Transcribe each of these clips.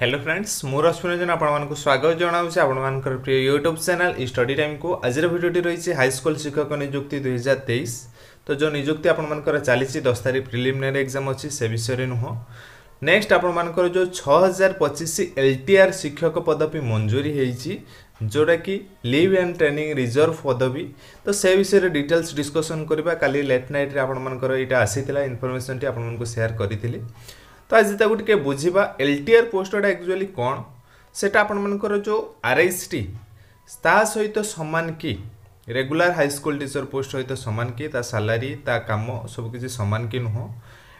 hello friends ମୁଁ ରଶ୍ମିରଞ୍ଜନ ଆପଣମାନଙ୍କୁ ସ୍ୱାଗତ ଜଣାଉଛି ଆପଣମାନଙ୍କର ପ୍ରିୟ ୟୁଟ୍ୟୁବ୍ ଚ୍ୟାନେଲ୍ ଇ ଷ୍ଟଡି ଟାଇମ୍କୁ ଆଜିର ଭିଡ଼ିଓଟି ରହିଛି ହାଇସ୍କୁଲ ଶିକ୍ଷକ ନିଯୁକ୍ତି ଦୁଇହଜାର ତେଇଶ ତ ଯେଉଁ ନିଯୁକ୍ତି ଆପଣମାନଙ୍କର ଚାଲିଛି ଦଶ ତାରିଖ ପ୍ରିଲିମିନାରୀ ଏକ୍ଜାମ୍ ଅଛି ସେ ବିଷୟରେ ନୁହଁ ନେକ୍ସଟ ଆପଣମାନଙ୍କର ଯେଉଁ ଛଅ ହଜାର ପଚିଶ ଏଲ୍ ଟି ଆର୍ ଶିକ୍ଷକ ପଦବୀ ମଞ୍ଜୁରୀ ହେଇଛି ଯେଉଁଟାକି ଲିଭ୍ ଆଣ୍ଡ ଟ୍ରେନିଂ ରିଜର୍ଭ ପଦବୀ ତ ସେ ବିଷୟରେ ଡିଟେଲ୍ସ ଡିସ୍କସନ୍ କରିବା କାଲି ଲେଟ୍ ନାଇଟ୍ରେ ଆପଣମାନଙ୍କର ଏଇଟା ଆସିଥିଲା ଇନଫର୍ମେସନ୍ଟି ଆପଣମାନଙ୍କୁ ସେୟାର କରିଥିଲି তো আজ তাকে টিকে বুঝবা এলটিআর পোস্টটা একচুয়ালি কোণ সেটা আপনার যে আরআইসটি তা সহিত সমান কি ରେଗୁଲାର ହାଇସ୍କୁଲ ଟିଚର ପୋଷ୍ଟ ସହିତ ସମାନ କି ତା ସାଲାରୀ ତା କାମ ସବୁକିଛି ସମାନ କି ନୁହଁ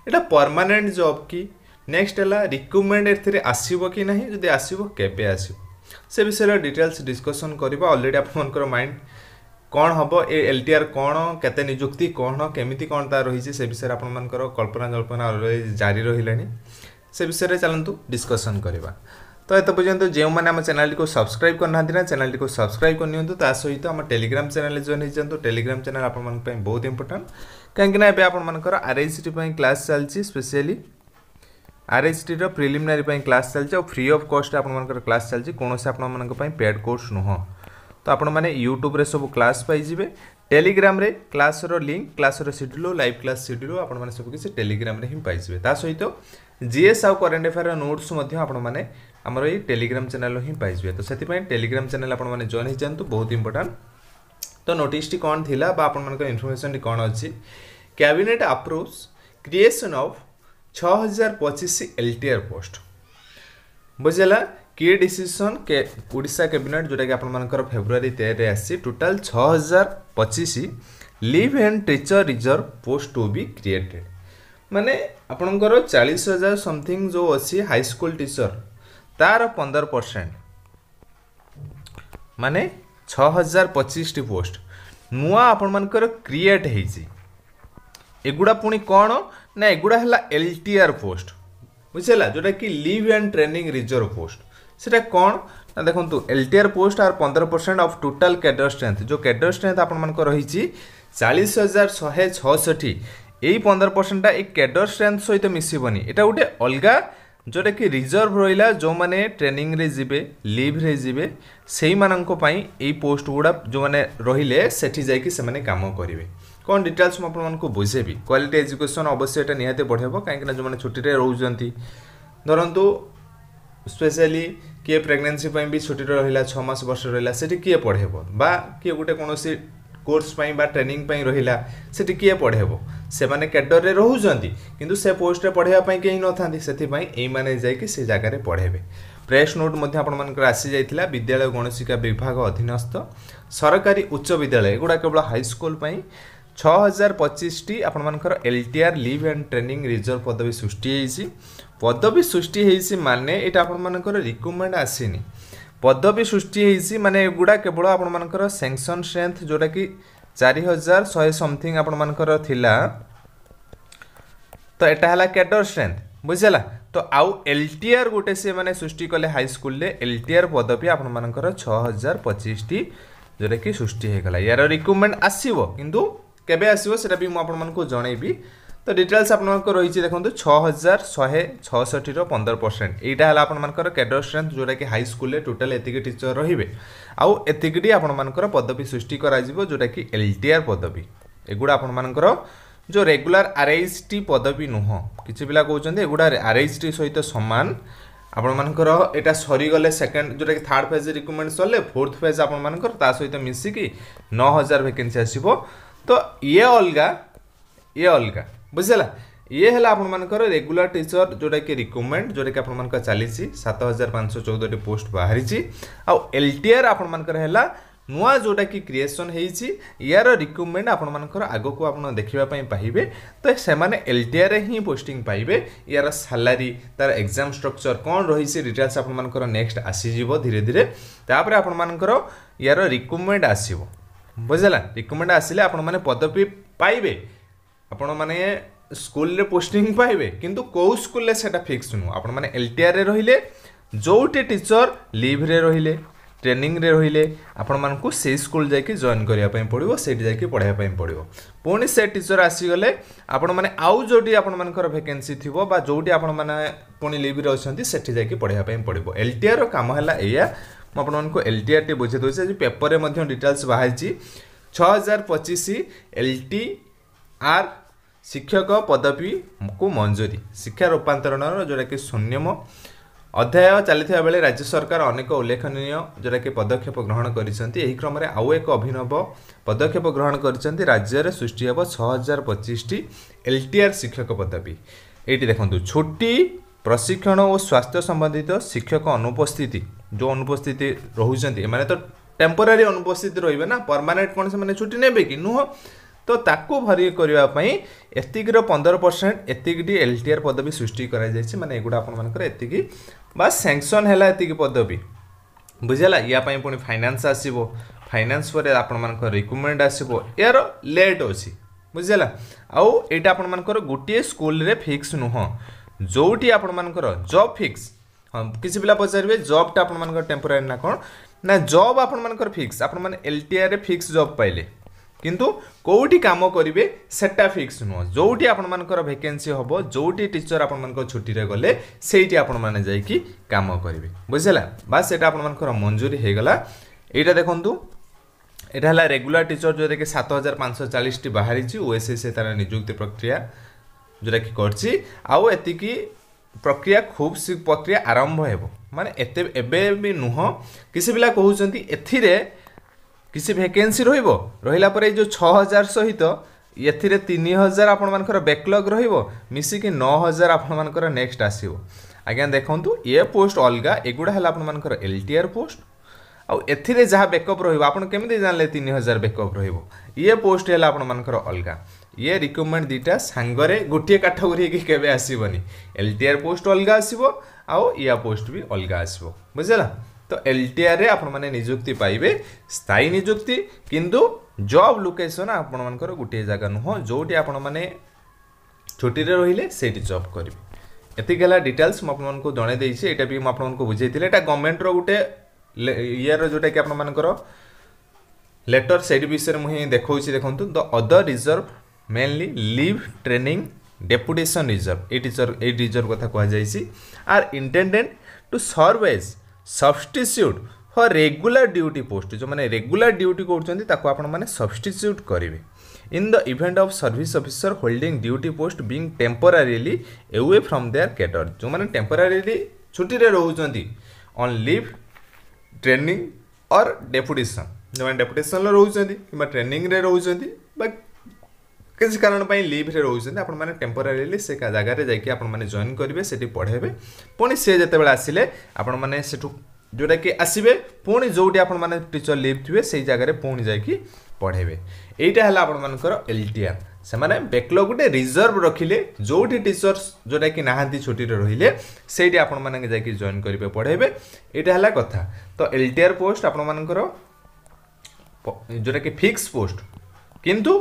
ଏଇଟା ପରମାନେଣ୍ଟ ଜବ୍ କି ନେକ୍ସଟ ହେଲା ରିକ୍ରୁଟମେଣ୍ଟ ଏଥିରେ ଆସିବ କି ନାହିଁ ଯଦି ଆସିବ କେବେ ଆସିବ ସେ ବିଷୟରେ ଡିଟେଲ୍ସ ଡିସ୍କସନ୍ କରିବା ଅଲରେଡ଼ି ଆପଣମାନଙ୍କର ମାଇଣ୍ଡ କ'ଣ ହେବ ଏ ଏଲ୍ ଟି ଆର୍ କ'ଣ କେତେ ନିଯୁକ୍ତି କ'ଣ କେମିତି କ'ଣ ତାର ରହିଛି ସେ ବିଷୟରେ ଆପଣମାନଙ୍କର କଳ୍ପନା ଜଳ୍ପନା ଅଲରେଡ଼ି ଜାରି ରହିଲାଣି ସେ ବିଷୟରେ ଚାଲନ୍ତୁ ଡିସ୍କସନ୍ କରିବା ତ ଏତେ ପର୍ଯ୍ୟନ୍ତ ଯେଉଁମାନେ ଆମ ଚ୍ୟାନେଲ୍ଟିକୁ ସବସ୍କ୍ରାଇବ୍ କରିନାହାନ୍ତି ନା ଚ୍ୟାନେଲ୍ଟିକୁ ସବସ୍କ୍ରାଇବ୍ କରିନିଅନ୍ତୁ ତା ସହିତ ଆମ ଟେଲିଗ୍ରାମ୍ ଚ୍ୟାନେଲ୍ରେ ଜଏନ୍ ହେଇଯାଆନ୍ତୁ ଟେଲିଗ୍ରାମ୍ ଚ୍ୟାନେଲ୍ ଆପଣମାନଙ୍କ ପାଇଁ ବହୁତ ଇମ୍ପୋର୍ଟାଣ୍ଟ କାହିଁକିନା ଏବେ ଆପଣମାନଙ୍କର ଆର୍ଆଇସିଟି ପାଇଁ କ୍ଲାସ୍ ଚାଲିଛି ସ୍ପେଶିଆଲି ଆର୍ଆଇସିଟିର ପ୍ରିଲିମିନାରୀ ପାଇଁ କ୍ଲାସ୍ ଚାଲିଛି ଆଉ ଫ୍ରି ଅଫ୍ କଷ୍ଟରେ ଆପଣମାନଙ୍କର କ୍ଲାସ୍ ଚାଲିଛି କୌଣସି ଆପଣମାନଙ୍କ ପାଇଁ ପେଡ଼୍ କୋର୍ସ ନୁହଁ ତ ଆପଣମାନେ ୟୁଟ୍ୟୁବ୍ରେ ସବୁ କ୍ଲାସ୍ ପାଇଯିବେ টেলিগ্রামে ক্লাসর লিঙ্ক ক্লাসর সিড্যুল লাইভ ক্লাস সিড্যুল আপনার সব কিছু টেলিগ্রামে হিঁ পাইবে তা সহিত জিএস আউ করেন্ট আফেয়ার নোটস আপনার আমার এই টেলিগ্রাম চ্যানেল হিঁ পাইবে তো সেপা টেলিগ্রাম চ্যানেল আপনার জয়েন হয়ে যাতে বহুত ইম্পর্টাট তো নোটিসটি কম লা বা আপনার ইনফরমেশনটি কম অছি ক্যাবিনেট আপ্রুভস ক্রিয়েসন অফ ছ হাজার পঁচিশ এলটিআর পোস্ট বুঝলা କି ଡିସିସନ୍ ଓଡ଼ିଶା କ୍ୟାବିନେଟ୍ ଯେଉଁଟାକି ଆପଣମାନଙ୍କର ଫେବୃଆରୀ ତେରରେ ଆସିଛି ଟୋଟାଲ୍ ଛଅ ହଜାର ପଚିଶ leave and teacher reserve post to be created ମାନେ ଆପଣଙ୍କର ଚାଳିଶ ହଜାର ସମଥିଙ୍ଗ ଯେଉଁ ଅଛି ହାଇସ୍କୁଲ ଟିଚର୍ ତା'ର ପନ୍ଦର ପରସେଣ୍ଟ ମାନେ ଛଅ ହଜାର ପଚିଶଟି ପୋଷ୍ଟ ନୂଆ ଆପଣମାନଙ୍କର କ୍ରିଏଟ୍ ହେଇଛି ଏଗୁଡ଼ା ପୁଣି କ'ଣ ନା ଏଗୁଡ଼ା ହେଲା ଏଲ୍ ଟି ଆର୍ ପୋଷ୍ଟ ବୁଝିଲା ଯେଉଁଟାକି leave and training reserve post সেটা কোণ না দেখুন এলটিআর পোস্ট আর পনেরো percent of total cadre strength যে ক্যাডর স্ট্রেন্থ আপনার রয়েছে চাশ হাজার শহে ছষঠি এই পনেরো পরসেন্টটা এই ক্যাডর স্ট্রেন্থ সহিত মিশিবনি এটা গোটে অলগা ଯେଉଁଟା କି ରିଜର୍ଭ ରହିଲା ଯେଉଁମାନେ ଟ୍ରେନିଂରେ ଯିବେ ଲିଭ୍ରେ ଯିବେ ସେଇମାନଙ୍କ ପାଇଁ ଏଇ ପୋଷ୍ଟ ଗୁଡ଼ା ଯେଉଁମାନେ ରହିଲେ ସେଠି ଯାଇକି ସେମାନେ କାମ କରିବେ କ'ଣ ଡିଟେଲ୍ସ ମୁଁ ଆପଣମାନଙ୍କୁ ବୁଝେଇବି କ୍ୱାଲିଟି ଏଜୁକେସନ୍ ଅବଶ୍ୟ ଏଇଟା ନିହାତି ବଢ଼େଇବ କାହିଁକିନା ଯେଉଁମାନେ ଛୁଟିରେ ରହୁଛନ୍ତି ଧରନ୍ତୁ ସ୍ପେଶାଲି କିଏ ପ୍ରେଗନେନ୍ସି ପାଇଁ ବି ଛୁଟିରେ ରହିଲା ଛଅ ମାସ ବର୍ଷ ରହିଲା ସେଠି କିଏ ପଢ଼େଇବ ବା କିଏ ଗୋଟେ କୌଣସି କୋର୍ସ ପାଇଁ ବା ଟ୍ରେନିଂ ପାଇଁ ରହିଲା ସେଠି କିଏ ପଢ଼େଇବ ସେମାନେ କ୍ୟାଡ଼ରରେ ରହୁଛନ୍ତି କିନ୍ତୁ ସେ ପୋଷ୍ଟରେ ପଢ଼େଇବା ପାଇଁ କେହି ନଥାନ୍ତି ସେଥିପାଇଁ ଏଇମାନେ ଯାଇକି ସେ ଜାଗାରେ ପଢ଼େଇବେ ପ୍ରେସ୍ ନୋଟ୍ ମଧ୍ୟ ଆପଣମାନଙ୍କର ଆସିଯାଇଥିଲା ବିଦ୍ୟାଳୟ ଗଣଶିକ୍ଷା ବିଭାଗ ଅଧୀନସ୍ଥ ସରକାରୀ ଉଚ୍ଚ ବିଦ୍ୟାଳୟ ଏଗୁଡ଼ା କେବଳ ହାଇସ୍କୁଲ ପାଇଁ ଛଅ ହଜାର ପଚିଶଟି ଆପଣମାନଙ୍କର L T R leave and training reserve ପଦବୀ ସୃଷ୍ଟି ହେଇଛି ପଦବୀ ସୃଷ୍ଟି ହେଇଛି ମାନେ ଏଇଟା ଆପଣମାନଙ୍କର ରିକମେଣ୍ଡ ଆସିନି ପଦବୀ ସୃଷ୍ଟି ହେଇଛି ମାନେ ଏଗୁଡ଼ା କେବଳ ଆପଣମାନଙ୍କର ସେକ୍ସନ୍ ଷ୍ଟ୍ରେନ୍ଥ ଯେଉଁଟାକି ଚାରି ହଜାର ଶହେ ସମଥିଙ୍ଗ ଆପଣମାନଙ୍କର ଥିଲା ତ ଏଇଟା ହେଲା କ୍ୟାଡର ଷ୍ଟ୍ରେନ୍ଥ ବୁଝିହେଲା ତ ଆଉ ଏଲ୍ ଟି ଆର୍ ଗୋଟେ ସେମାନେ ସୃଷ୍ଟି କଲେ ହାଇସ୍କୁଲରେ ଏଲ୍ ଟି ଆର୍ ପଦବୀ ଆପଣମାନଙ୍କର ଛଅ ହଜାର ପଚିଶଟି ଯେଉଁଟାକି ସୃଷ୍ଟି ହେଇଗଲା ୟାର ରିକ୍ରୁଟମେଣ୍ଟ ଆସିବ କିନ୍ତୁ কেবে আসবে সেটা বি আপনার জনাইবি তো ডিটেলস আপনার রয়েছে দেখুন ছ হাজার শহে ছষঠির পনের পরসেন্ট এইটা হল আপনার ক্যাডর স্ট্রেন্থ যেটা কি হাই স্কুলে টোটাল এতিক টিচর রহবে আউ এতিকটি আপনার পদবী সৃষ্টি করা যেটা কি এলটিআর পদবী এগুলা আপনার যে রেগুলার আরএইচ টি পদবী নুহ কিছু পিলা কৌন এগুলা আরএইচ টি সহ সমান ଆପଣମାନଙ୍କର ଏଇଟା ସରିଗଲେ ସେକେଣ୍ଡ ଯେଉଁଟାକି ଥାର୍ଡ଼ ଫେଜ୍ ରିକ୍ରୁଟମେଣ୍ଟ ସରିଲେ ଫୋର୍ଥ ଫେଜ୍ ଆପଣମାନଙ୍କର ତା ସହିତ ମିଶିକି ନଅ ହଜାର ଭେକେନ୍ସି ଆସିବ तो ये अलगा ये अलगा बुझेगा ये है आपर रेगुला टीचर जोटा कि रिकमेंड जोटा कि आप चली सात हजार पाँच सौ चौदहटी पोस्ट बाहरी आल टी आर आपर है ନୂଆ ଯେଉଁଟାକି କ୍ରିଏସନ୍ ହେଇଛି ୟାର ରିକ୍ରୁଟମେଣ୍ଟ ଆପଣମାନଙ୍କର ଆଗକୁ ଆପଣ ଦେଖିବା ପାଇଁ ପାଇବେ ତ ସେମାନେ ଏଲ୍ ଟି ଆର୍ରେ ହିଁ ପୋଷ୍ଟିଂ ପାଇବେ ୟାର ସାଲାରୀ ତାର ଏକ୍ଜାମ୍ ଷ୍ଟ୍ରକ୍ଚର୍ କ'ଣ ରହିଛି ଡିଟେଲ୍ସ ଆପଣମାନଙ୍କର ନେକ୍ସଟ ଆସିଯିବ ଧୀରେ ଧୀରେ ତାପରେ ଆପଣମାନଙ୍କର ୟାର ରିକ୍ରୁଟମେଣ୍ଟ ଆସିବ ବୁଝିଲା ରିକମେଣ୍ଡ ଆସିଲେ ଆପଣମାନେ ପଦବୀ ପାଇବେ ଆପଣମାନେ ସ୍କୁଲରେ ପୋଷ୍ଟିଂ ପାଇବେ କିନ୍ତୁ କେଉଁ ସ୍କୁଲରେ ସେଇଟା ଫିକ୍ସ ନୁହଁ ଆପଣମାନେ ଏଲ୍ଟିଆର୍ରେ ରହିଲେ ଯେଉଁଠି ଟିଚର ଲିଭ୍ରେ ରହିଲେ ଟ୍ରେନିଂରେ ରହିଲେ ଆପଣମାନଙ୍କୁ ସେଇ ସ୍କୁଲ ଯାଇକି ଜଏନ୍ କରିବା ପାଇଁ ପଡ଼ିବ ସେଇଠି ଯାଇକି ପଢ଼ାଇବା ପାଇଁ ପଡ଼ିବ ପୁଣି ସେ ଟିଚର ଆସିଗଲେ ଆପଣମାନେ ଆଉ ଯେଉଁଠି ଆପଣମାନଙ୍କର ଭେକେନ୍ସି ଥିବ ବା ଯେଉଁଠି ଆପଣମାନେ ପୁଣି ଲିଭ୍ରେ ଅଛନ୍ତି ସେଠି ଯାଇକି ପଢ଼ାଇବା ପାଇଁ ପଡ଼ିବ ଏଲ୍ଟିଆର୍ର କାମ ହେଲା ଏଇଆ ମୁଁ ଆପଣମାନଙ୍କୁ ଏଲ୍ ଟି ଆର୍ ଟି ବୁଝାଇ ଦେଉଛି ଆଜି ପେପରରେ ମଧ୍ୟ ଡିଟେଲ୍ସ ବାହାରିଛି ଛଅ ହଜାର ପଚିଶ ଏଲ୍ ଟି ଆର୍ ଶିକ୍ଷକ ପଦବୀକୁ ମଞ୍ଜୁରୀ ଶିକ୍ଷା ରୂପାନ୍ତରଣର ଯେଉଁଟାକି ଶୂନ୍ୟମ ଅଧ୍ୟାୟ ଚାଲିଥିବା ବେଳେ ରାଜ୍ୟ ସରକାର ଅନେକ ଉଲ୍ଲେଖନୀୟ ଯେଉଁଟାକି ପଦକ୍ଷେପ ଗ୍ରହଣ କରିଛନ୍ତି ଏହି କ୍ରମରେ ଆଉ ଏକ ଅଭିନବ ପଦକ୍ଷେପ ଗ୍ରହଣ କରିଛନ୍ତି ରାଜ୍ୟରେ ସୃଷ୍ଟି ହେବ ଛଅ ହଜାର ପଚିଶଟି ଏଲ୍ ଟି ଆର୍ ଶିକ୍ଷକ ପଦବୀ ଏଇଠି ଦେଖନ୍ତୁ ଛୁଟି ପ୍ରଶିକ୍ଷଣ ଓ ସ୍ୱାସ୍ଥ୍ୟ ସମ୍ବନ୍ଧିତ ଶିକ୍ଷକ ଅନୁପସ୍ଥିତି जो अनुपस्थित रुच्च तो टेम्पोरारी अनुपस्थित रे ना परमानेंट कौन से छुट्टी ने कि नुह तो ताकू भरी करवाई एतिकर पंदर परसेंट एतिकटी एल टी आर पदवी सृष्टि मैंने एगुड़ा आपर एति सैंक्शन है पदवी बुझेगा या पुणी फाइनान्स आसो फाइनान्स पर आपर रिक्रुटमेंट आसो यार लेट अच्छी बुझेगा आईटा आपर गोटे स्कूल फिक्स नुह जोटी आपर जब फिक्स ହଁ କିଛି ପିଲା ପଚାରିବେ ଜବ୍ଟା ଆପଣମାନଙ୍କର ଟେମ୍ପୋରାରୀ ନା କ'ଣ ନା ଜବ୍ ଆପଣମାନଙ୍କର ଫିକ୍ସ ଆପଣମାନେ ଏଲ୍ ଟି ଆର୍ରେ ଫିକ୍ସ ଜବ୍ ପାଇଲେ କିନ୍ତୁ କେଉଁଠି କାମ କରିବେ ସେଟା ଫିକ୍ସ ନୁହଁ ଯେଉଁଠି ଆପଣମାନଙ୍କର ଭେକେନ୍ସି ହେବ ଯେଉଁଠି ଟିଚର୍ ଆପଣମାନଙ୍କ ଛୁଟିରେ ଗଲେ ସେଇଠି ଆପଣମାନେ ଯାଇକି କାମ କରିବେ ବୁଝିହେଲା ବା ସେଇଟା ଆପଣମାନଙ୍କର ମଞ୍ଜୁରୀ ହେଇଗଲା ଏଇଟା ଦେଖନ୍ତୁ ଏଇଟା ହେଲା ରେଗୁଲାର ଟିଚର୍ ଯେଉଁଟାକି ସାତ ହଜାର ପାଞ୍ଚଶହ ଚାଳିଶଟି ବାହାରିଛି ଓଏସ୍ଏସ୍ଏ ତା'ର ନିଯୁକ୍ତି ପ୍ରକ୍ରିୟା ଯେଉଁଟାକି କରିଛି ଆଉ ଏତିକି ପ୍ରକ୍ରିୟା ଖୁବ୍ ପ୍ରକ୍ରିୟା ଆରମ୍ଭ ହେବ ମାନେ ଏତେ ଏବେ ବି ନୁହଁ କିଛି ପିଲା କହୁଛନ୍ତି ଏଥିରେ କିଛି ଭେକେନ୍ସି ରହିବ ରହିଲା ପରେ ଏଇ ଯେଉଁ ଛଅ ହଜାର ସହିତ ଏଥିରେ ତିନି ହଜାର ଆପଣମାନଙ୍କର ବ୍ୟାକ୍ଲଗ୍ ରହିବ ମିଶିକି ନଅ ହଜାର ଆପଣମାନଙ୍କର ନେକ୍ସଟ ଆସିବ ଆଜ୍ଞା ଦେଖନ୍ତୁ ଏ ପୋଷ୍ଟ ଅଲଗା ଏଗୁଡ଼ା ହେଲା ଆପଣମାନଙ୍କର ଏଲ୍ ଟି ଆର୍ ପୋଷ୍ଟ ଆଉ ଏଥିରେ ଯାହା ବ୍ୟାକଅପ୍ ରହିବ ଆପଣ କେମିତି ଜାଣିଲେ ତିନି ହଜାର ବ୍ୟାକଅପ୍ ରହିବ ଇଏ ପୋଷ୍ଟ ହେଲା ଆପଣମାନଙ୍କର ଅଲଗା ଇଏ ରିକ୍ରୁଟମେଣ୍ଟ ଦୁଇଟା ସାଙ୍ଗରେ ଗୋଟିଏ କାଟାଗୋରୀ ହେଇକି କେବେ ଆସିବନି ଏଲ୍ ଟି ଆର୍ ପୋଷ୍ଟ ଅଲଗା ଆସିବ ଆଉ ଇଆ ପୋଷ୍ଟ ବି ଅଲଗା ଆସିବ ବୁଝିଲା ତ ଏଲ୍ ଟି ଆର୍ରେ ଆପଣମାନେ ନିଯୁକ୍ତି ପାଇବେ ସ୍ଥାୟୀ ନିଯୁକ୍ତି କିନ୍ତୁ ଜବ୍ ଲୋକେସନ୍ ଆପଣମାନଙ୍କର ଗୋଟିଏ ଜାଗା ନୁହଁ ଯେଉଁଠି ଆପଣମାନେ ଛୁଟିରେ ରହିଲେ ସେଇଠି ଜବ୍ କରିବେ ଏତିକି ହେଲା ଡିଟେଲ୍ସ ମୁଁ ଆପଣମାନଙ୍କୁ ଜଣାଇ ଦେଇଛି ଏଇଟା ବି ମୁଁ ଆପଣମାନଙ୍କୁ ବୁଝେଇଥିଲି ଏଇଟା ଗଭର୍ଣ୍ଣମେଣ୍ଟର ଗୋଟେ ଇୟର୍ର ଯେଉଁଟାକି ଆପଣମାନଙ୍କର ଲେଟର୍ ସେଇଟି ବିଷୟରେ ମୁଁ ହିଁ ଦେଖାଉଛି ଦେଖନ୍ତୁ the other reserve mainly leave training deputation reserve এই টিচর এই রিজর্ভ কথা কুহযাই are intended to serve as substitute for regular duty post ଯେଉଁମାନେ ରେଗୁଲାର ଡ୍ୟୁଟି କରୁଛନ୍ତି ତାକୁ ଆପଣମାନେ ସବଷ୍ଟିଚ୍ୟୁଟ୍ କରିବେ in the event of service officer holding duty post being temporarily away from their cadre ଯେଉଁମାନେ ଟେମ୍ପୋରାରିଲି ଛୁଟିରେ ରହୁଛନ୍ତି on leave training or deputation ଯେଉଁମାନେ ଡେପୁଟେସନ୍ରେ ରହୁଛନ୍ତି କିମ୍ବା ଟ୍ରେନିଂରେ ରହୁଛନ୍ତି ବା କିଛି କାରଣ ପାଇଁ ଲିଭ୍ରେ ରହୁଛନ୍ତି ଆପଣମାନେ ଟେମ୍ପୋରାରିଲି ସେ ଜାଗାରେ ଯାଇକି ଆପଣମାନେ ଜଏନ୍ କରିବେ ସେଠି ପଢ଼େଇବେ ପୁଣି ସେ ଯେତେବେଳେ ଆସିଲେ ଆପଣମାନେ ସେଠୁ ଯେଉଁଟାକି ଆସିବେ ପୁଣି ଯେଉଁଠି ଆପଣମାନେ ଟିଚର ଲିଭ୍ ଥିବେ ସେଇ ଜାଗାରେ ପୁଣି ଯାଇକି ପଢ଼େଇବେ ଏଇଟା ହେଲା ଆପଣମାନଙ୍କର ଏଲ୍ ଟି ଆର୍ ସେମାନେ ବ୍ୟାକ୍ଲଗ୍ ଗୋଟେ ରିଜର୍ଭ ରଖିଲେ ଯେଉଁଠି ଟିଚର୍ସ ଯେଉଁଟାକି ନାହାନ୍ତି ଛୁଟିରେ ରହିଲେ ସେଇଠି ଆପଣମାନେ ଯାଇକି ଜଏନ୍ କରିବେ ପଢ଼େଇବେ ଏଇଟା ହେଲା କଥା ତ ଏଲ୍ ଟି ଆର୍ ପୋଷ୍ଟ ଆପଣମାନଙ୍କର ଯେଉଁଟାକି ଫିକ୍ସ ପୋଷ୍ଟ କିନ୍ତୁ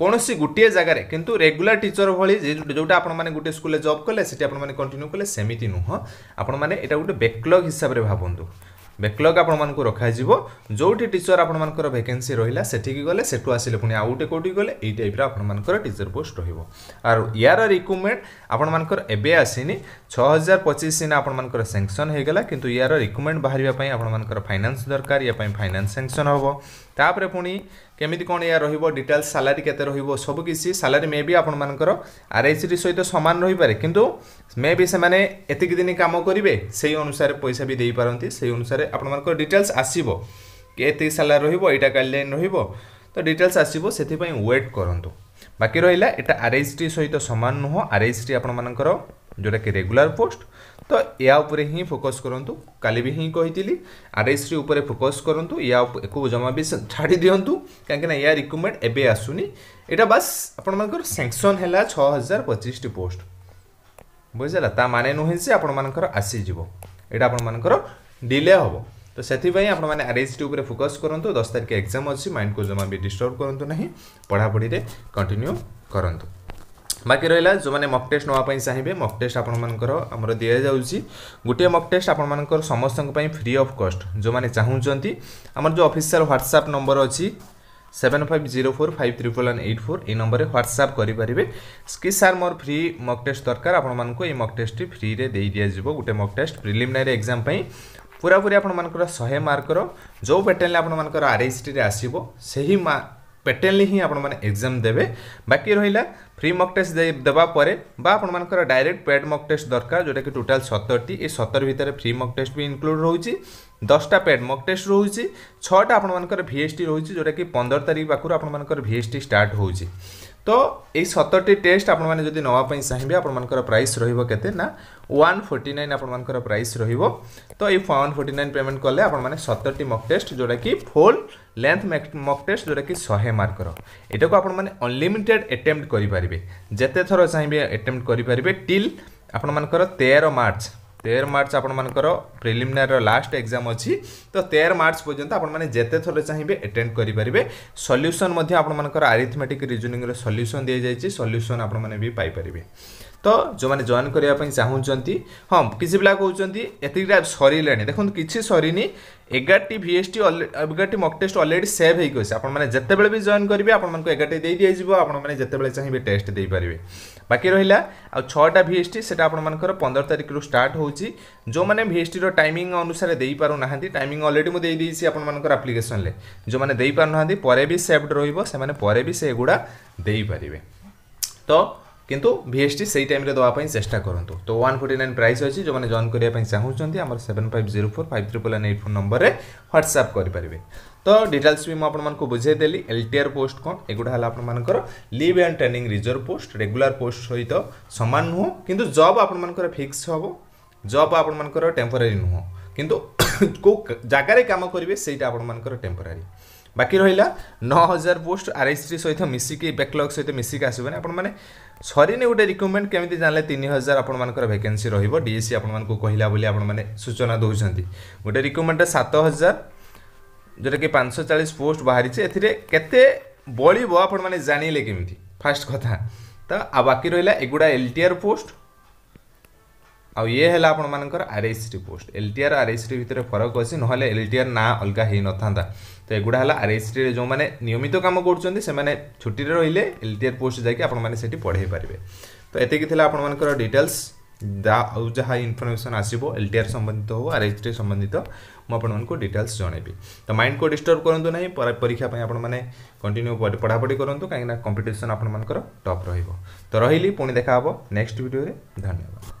କୌଣସି ଗୋଟିଏ ଜାଗାରେ କିନ୍ତୁ ରେଗୁଲାର ଟିଚର ଭଳି ଯେଉଁଟା ଆପଣମାନେ ଗୋଟିଏ ସ୍କୁଲରେ ଜବ୍ କଲେ ସେଠି ଆପଣମାନେ କଣ୍ଟିନ୍ୟୁ କଲେ ସେମିତି ନୁହଁ ଆପଣମାନେ ଏଇଟା ଗୋଟେ ବ୍ୟାକ୍ଲଗ୍ ହିସାବରେ ଭାବନ୍ତୁ ବ୍ୟାକ୍ଲଗ୍ ଆପଣମାନଙ୍କୁ ରଖାଯିବ ଯେଉଁଠି ଟିଚର ଆପଣମାନଙ୍କର ଭେକେନ୍ସି ରହିଲା ସେଠିକି ଗଲେ ସେଠୁ ଆସିଲେ ପୁଣି ଆଉ ଗୋଟେ କେଉଁଠି ଗଲେ ଏଇ ଟାଇପ୍ର ଆପଣମାନଙ୍କର ଟିଚର ପୋଷ୍ଟ ରହିବ ଆଉ ୟାର ରିକ୍ରୁଟମେଣ୍ଟ ଆପଣମାନଙ୍କର ଏବେ ଆସିନି ଛଅ ହଜାର ପଚିଶ ସିନା ଆପଣମାନଙ୍କର ସେଙ୍କସନ୍ ହୋଇଗଲା କିନ୍ତୁ ୟାର ରିକ୍ରୁଟମେଣ୍ଟ ବାହାରିବା ପାଇଁ ଆପଣମାନଙ୍କର ଫାଇନାନ୍ସ ଦରକାର ୟା ପାଇଁ ଫାଇନାନ୍ସ ସେଙ୍କସନ୍ ହେବ ତାପରେ ପୁଣି କେମିତି କ'ଣ ଏହା ରହିବ ଡିଟେଲ୍ସ ସାଲାରୀ କେତେ ରହିବ ସବୁ କିଛି ସାଲାରୀ ମେ ବି ଆପଣମାନଙ୍କର ଆର୍ଏଚ୍ଡି ସହିତ ସମାନ ରହିପାରେ କିନ୍ତୁ ମେ ବି ସେମାନେ ଏତିକି ଦିନ କାମ କରିବେ ସେଇ ଅନୁସାରେ ପଇସା ବି ଦେଇପାରନ୍ତି ସେଇ ଅନୁସାରେ ଆପଣମାନଙ୍କର ଡିଟେଲ୍ସ ଆସିବ କି ଏତିକି ସାଲାରୀ ରହିବ ଏଇଟା ଗାଇଡ଼ଲାଇନ୍ ରହିବ ତ ଡିଟେଲ୍ସ ଆସିବ ସେଥିପାଇଁ ୱେଟ୍ କରନ୍ତୁ ବାକି ରହିଲା ଏଇଟା ଆର୍ଏଚ୍ଡି ସହିତ ସମାନ ନୁହଁ ଆର୍ଏଚ୍ଡି ଆପଣମାନଙ୍କର ଯେଉଁଟାକି ରେଗୁଲାର ପୋଷ୍ଟ ତ ଏହା ଉପରେ ହିଁ ଫୋକସ୍ କରନ୍ତୁ କାଲି ବି ହିଁ କହିଥିଲି ଆର୍ଏସ୍ସି ଉପରେ ଫୋକସ୍ କରନ୍ତୁ ଏହାକୁ ଜମା ବି ଛାଡ଼ି ଦିଅନ୍ତୁ କାହିଁକିନା ଏହା ରିକ୍ରୁଟମେଣ୍ଟ ଏବେ ଆସୁନି ଏଇଟା ବାସ୍ ଆପଣମାନଙ୍କର ସାଙ୍କସନ୍ ହେଲା ଛଅ ହଜାର ପଚିଶଟି ପୋଷ୍ଟ ବୁଝିଲା ତା ମାନେ ନୁହେଁ ଯେ ଆପଣମାନଙ୍କର ଆସିଯିବ ଏଇଟା ଆପଣମାନଙ୍କର ଡିଲେ ହେବ ତ ସେଥିପାଇଁ ଆପଣମାନେ ଆର୍ଏସ୍ଟି ଉପରେ ଫୋକସ୍ କରନ୍ତୁ ଦଶ ତାରିଖ ଏକ୍ଜାମ୍ ଅଛି ମାଇଣ୍ଡକୁ ଜମା ବି ଡିଷ୍ଟର୍ବ କରନ୍ତୁ ନାହିଁ ପଢ଼ାପଢ଼ିରେ କଣ୍ଟିନ୍ୟୁ କରନ୍ତୁ বাকি রহলা যে মক টেস্ট নেওয়া চাহিবে মক টেস্ট আপনার আমার দিয়া যাচ্ছি গোটিয়ে মক টেস্ট আপনার সমস্ত ফ্রি অফ কষ্ট যে চাহুমান আমার যে অফিসিয়াল হোয়াটসঅ্যাপ নম্বর অনেক seven five zero four five triple one eight four এই নম্বরে হোয়াটসঅ্যাপ করে কি sir more free mock test দরকার আপনার এই মক টেস্টটি ফ্রিরে দিয়ে দিয়াযিব গোটে মক টেস্ট প্রিলিমিনারি এক্সাম পাই পুরাপুরি আপনার শহে মার্কর যে প্যাটর্নলে আপনার আরএসটিরে আসব সেই প্যাটର୍ନଲି ହିଁ ଆପଣମାନେ ଏକ୍ଜାମ୍ ଦେବେ ବାକି ରହିଲା ଫ୍ରି ମକ୍ ଟେଷ୍ଟ ଦେବା ପରେ ବା ଆପଣମାନଙ୍କର ଡାଇରେକ୍ଟ ପେଡ୍ ମକ୍ ଟେଷ୍ଟ ଦରକାର ଯେଉଁଟାକି ଟୋଟାଲ୍ ସତରଟି ଏ ସତର ଭିତରେ ଫ୍ରି ମକ୍ ଟେଷ୍ଟ ବି ଇନକ୍ଲୁଡ଼ ରହୁଛି ଦଶଟା ପେଡ୍ ମକ୍ ଟେଷ୍ଟ ରହୁଛି ଛଅଟା ଆପଣମାନଙ୍କର ଭି ଏସ୍ ଟି ରହୁଛି ଯେଉଁଟାକି ପନ୍ଦର ତାରିଖ ପାଖରୁ ଆପଣମାନଙ୍କର ଭି ଏସ୍ ଟି ଷ୍ଟାର୍ଟ ହେଉଛି তো এই সতরটি টেস্ট আপনার যদি নেওয়া চাহিদে আপনার প্রাইস রহব কেতে না ওয়ান ফোর্টি নাইন আপনার প্রাইস রহব তো এই ওয়ান ফোর্টি নাইন পেমেন্ট কলে আপনার সতরটি মক টেস্ট যেটা কি ফুল লেন্থ মক টেস্ট যেটা কি শহে মার্কর এটাকে আপনার অনলিমিটেড এটেম্প্ট করে পারে যেতে থর চাইবে এটেম্প্ট করে পারে টিল আপনার তের মার্চ তের মার্চ আপনার প্রিলিমিনারি লাস্ট এক্সাম অছি তো তের মার্চ পর্যন্ত আপনার যেতে থর চাইবে এটেন্ড করে পারে সল্যুসন আপনার আরিথমেটিক রিজনিংর সল্যুসন দিয়ে যাই সল্যুসন আপনার পাইপারে তো যে জয়েন করা চাহুমান হ্যাঁ কিছু পিলা কৌন এতটা সরিলে দেখুন কিছু সরিনি এগারটি ভিএসটি এগারটি মক টেস্ট অলরেডি সেভ হয়ে গেছে আপনার যেতবে জয়েন করবে আপনার এগারটি দিয়ে দিয়ে যাব আপনার যেতবে চাইবে টেস্ট দিয়ে পারবে বাকি রহিলা আউ ছটা ভিএসটি সেটা আপনার পনেরো তারিখর স্টার্ট হচ্ছে যে ভিএসটির টাইমিং অনুসারে দিয়ে পারু না টাইমিং অলরেডি মুই দিয়েছি আপনার আপ্লিকেসনলে যে দিয়ে পারু না পরে বি সেভড রহব সে পরে বি সেগুড়া দিয়ে পারবে তো কিন্তু ଭିଏସ୍ଟି ସେଇ ଟାଇମ୍ରେ ଦେବା ପାଇଁ ଚେଷ୍ଟା କରନ୍ତୁ ତ ୱାନ୍ ଫୋର୍ଟି ନାଇନ୍ ପ୍ରାଇସ୍ ଅଛି ଯେଉଁମାନେ ଜଏନ୍ କରିବା ପାଇଁ ଚାହୁଁଛନ୍ତି ଆମର seven five zero four five triple nine eight four ନମ୍ବରରେ ହ୍ୱାଟ୍ସଆପ୍ କରିପାରିବେ ତ ଡିଟେଲ୍ସ ବି ମୁଁ ଆପଣମାନଙ୍କୁ ବୁଝାଇ ଦେଲି ଏଲ୍ ଟି ଆର୍ ପୋଷ୍ଟ କ'ଣ ଏଗୁଡ଼ା ହେଲା ଆପଣମାନଙ୍କର leave and training reserve post regular post ସହିତ ସମାନ ନୁହଁ କିନ୍ତୁ ଜବ୍ ଆପଣମାନଙ୍କର ଫିକ୍ସ ହେବ ଜବ୍ ଆପଣମାନଙ୍କର ଟେମ୍ପରାରୀ ନୁହଁ କିନ୍ତୁ କେଉଁ ଜାଗାରେ କାମ କରିବେ ସେଇଟା ଆପଣମାନଙ୍କର ଟେମ୍ପରାରୀ ବାକି ରହିଲା ନଅ ହଜାର ପୋଷ୍ଟ ଆର୍ ଏସ୍ ସି ସହିତ ମିଶିକି ବ୍ୟାକ୍ଲଗ୍ ସହିତ ମିଶିକି ଆସିବେନି ଆପଣମାନେ ସରିନି ଗୋଟେ ରିକ୍ରୁଟମେଣ୍ଟ କେମିତି ଜାଣିଲେ ତିନି ହଜାର ଆପଣମାନଙ୍କର ଭେକେନ୍ସି ରହିବ ଡିଏସି ଆପଣମାନଙ୍କୁ କହିଲା ବୋଲି ଆପଣମାନେ ସୂଚନା ଦେଉଛନ୍ତି ଗୋଟେ ରିକ୍ରୁଟମେଣ୍ଟରେ ସାତ ହଜାର ଯେଉଁଟାକି ପାଞ୍ଚଶହ ଚାଳିଶ ପୋଷ୍ଟ ବାହାରିଛି ଏଥିରେ କେତେ ବଳିବ ଆପଣମାନେ ଜାଣିଲେ କେମିତି ଫାର୍ଷ୍ଟ କଥା ତ ଆଉ ବାକି ରହିଲା ଏଗୁଡ଼ା ଏଲ୍ ଟି ଆର୍ ପୋଷ୍ଟ ଆଉ ଇଏ ହେଲା ଆପଣମାନଙ୍କର ଆର୍ଏସ୍ଟି ପୋଷ୍ଟ ଏଲ୍ ଟି ଆର୍ ଆର୍ଏସ୍ଟି ଭିତରେ ଫରକ ଅଛି ନହେଲେ ଏଲ୍ ଟି ଆର୍ ନାଁ ଅଲଗା ହେଇନଥାନ୍ତା তো এগুড়া হল আরএসটিরে যে নিয়মিত কাম করছেন সে ছুটি রহলে এলটিআর পোস্ট যাই আপনার সেটি পড়াই পারবে তো এতিকি লা আপনার ডিটেলস ଆଉ ଯାହା ଇନଫର୍ମେସନ୍ ଆସିବ ଏଲ୍ ଟି ଆର୍ ସମ୍ବନ୍ଧିତ ହେଉ ଆର୍ ଏଚ୍ ଟି ସମ୍ବନ୍ଧିତ ମୁଁ ଆପଣମାନଙ୍କୁ ଡିଟେଲ୍ସ ଜଣେଇବି ତ ମାଇଣ୍ଡକୁ ଡିଷ୍ଟର୍ବ କରନ୍ତୁ ନାହିଁ ପରୀକ୍ଷା ପାଇଁ ଆପଣମାନେ କଣ୍ଟିନ୍ୟୁ ପଢ଼ାପଢ଼ି କରନ୍ତୁ କାହିଁକିନା କମ୍ପିଟିସନ୍ ଆପଣମାନଙ୍କର ଟପ୍ ରହିବ ତ ରହିଲି ପୁଣି ଦେଖାହେବ ନେକ୍ସଟ ଭିଡ଼ିଓରେ ଧନ୍ୟବାଦ